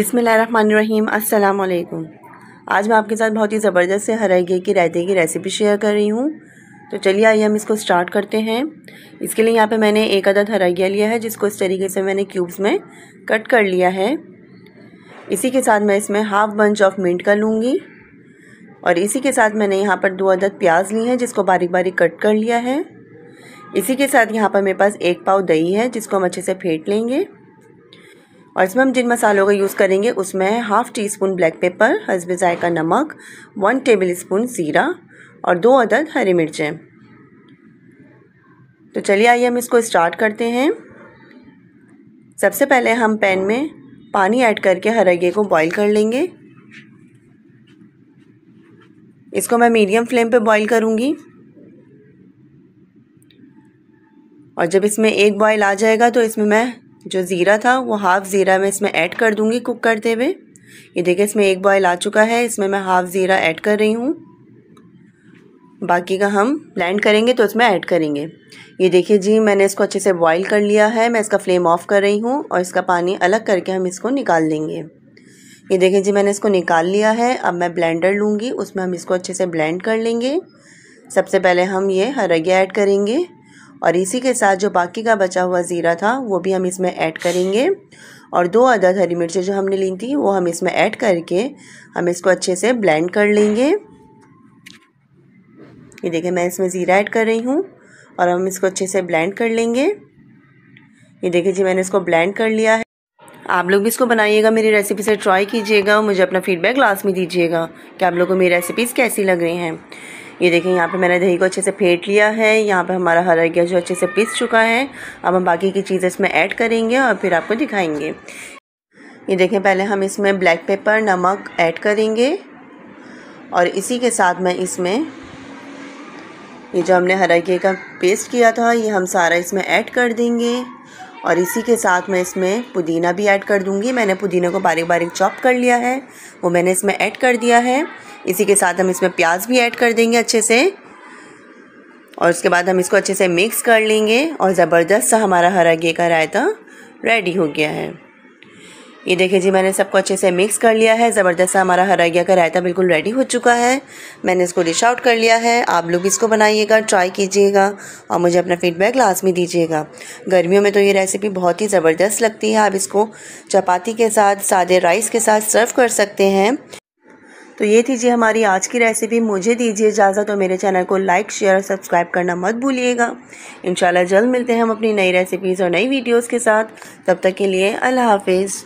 बिसमीम अल्लाम आज मैं आपके साथ बहुत ही ज़बरदस्त से हराइगे की रायते की रेसिपी शेयर कर रही हूँ तो चलिए आइए हम इसको स्टार्ट करते हैं इसके लिए यहाँ पे मैंने एक अदद हराइया लिया है जिसको इस तरीके से मैंने क्यूब्स में कट कर लिया है इसी के साथ मैं इसमें हाफ़ बंच ऑफ मिंट का लूँगी और इसी के साथ मैंने यहाँ पर दो अदद प्याज ली हैं जिसको बारीक बारीक कट कर लिया है इसी के साथ यहाँ पर मेरे पास एक पाव दही है जिसको हम अच्छे से फेंट लेंगे और इसमें हम जिन मसालों का यूज़ करेंगे उसमें है half teaspoon black pepper हसब ज़ायका नमक वन टेबल स्पून ज़ीरा और दो अदद हरी मिर्चें तो चलिए आइए हम इसको स्टार्ट करते हैं सबसे पहले हम पैन में पानी ऐड करके हरगे को बॉईल कर लेंगे इसको मैं मीडियम फ्लेम पे बॉईल करूँगी और जब इसमें एक बॉईल आ जाएगा तो इसमें मैं जो ज़ीरा था वो हाफ़ ज़ीरा मैं इसमें ऐड कर दूँगी कुक करते हुए ये देखिए इसमें एक बॉयल आ चुका है इसमें मैं हाफ़ ज़ीरा ऐड कर रही हूँ बाकी का हम ब्लेंड करेंगे तो इसमें ऐड करेंगे ये देखिए जी मैंने इसको अच्छे से बॉईल कर लिया है मैं इसका फ्लेम ऑफ़ कर रही हूँ और इसका पानी अलग करके हम इसको निकाल लेंगे ये देखिए जी मैंने इसको निकाल लिया है अब मैं ब्लेंडर लूँगी उसमें हम इसको अच्छे से ब्लेंड कर लेंगे सबसे पहले हम ये हरगिया ऐड करेंगे और इसी के साथ जो बाकी का बचा हुआ ज़ीरा था वो भी हम इसमें ऐड करेंगे और दो अदद हरी मिर्चें जो हमने ली थी वो हम इसमें ऐड करके हम इसको अच्छे से ब्लेंड कर लेंगे ये देखें मैं इसमें ज़ीरा ऐड कर रही हूँ और हम इसको अच्छे से ब्लेंड कर लेंगे ये देखिए जी मैंने इसको ब्लेंड कर लिया है आप लोग भी इसको बनाइएगा मेरी रेसिपी से ट्राई कीजिएगा मुझे अपना फीडबैक लास्ट में दीजिएगा कि आप लोगों को मेरी रेसिपीज़ कैसी लग रही हैं ये देखिए यहाँ पे मैंने दही को अच्छे से फेंट लिया है यहाँ पे हमारा हरा गया जो अच्छे से पिस चुका है अब हम बाकी की चीज़ें इसमें ऐड करेंगे और फिर आपको दिखाएंगे ये देखें पहले हम इसमें ब्लैक पेपर नमक ऐड करेंगे और इसी के साथ मैं इसमें ये जो हमने हरा का पेस्ट किया था ये हम सारा इसमें ऐड कर देंगे और इसी के साथ मैं इसमें पुदीना भी ऐड कर दूंगी मैंने पुदीना को बारीक बारीक चॉप कर लिया है वो मैंने इसमें ऐड कर दिया है इसी के साथ हम इसमें प्याज भी ऐड कर देंगे अच्छे से और उसके बाद हम इसको अच्छे से मिक्स कर लेंगे और ज़बरदस्त सा हमारा हरा गे का रायता रेडी हो गया है ये देखिए जी मैंने सबको अच्छे से मिक्स कर लिया है ज़बरदस्त हमारा हरैया का रायता बिल्कुल रेडी हो चुका है मैंने इसको डिश आउट कर लिया है आप लोग इसको बनाइएगा ट्राई कीजिएगा और मुझे अपना फीडबैक लाजमी दीजिएगा गर्मियों में तो ये रेसिपी बहुत ही ज़बरदस्त लगती है आप इसको चपाती के साथ सादे राइस के साथ सर्व कर सकते हैं तो ये थी जी हमारी आज की रेसिपी मुझे दीजिए इजाज़त और मेरे चैनल को लाइक शेयर और सब्सक्राइब करना मत भूलिएगा इन जल्द मिलते हैं हम अपनी नई रेसिपीज़ और नई वीडियोज़ के साथ तब तक के लिए अल्लाह हाफिज़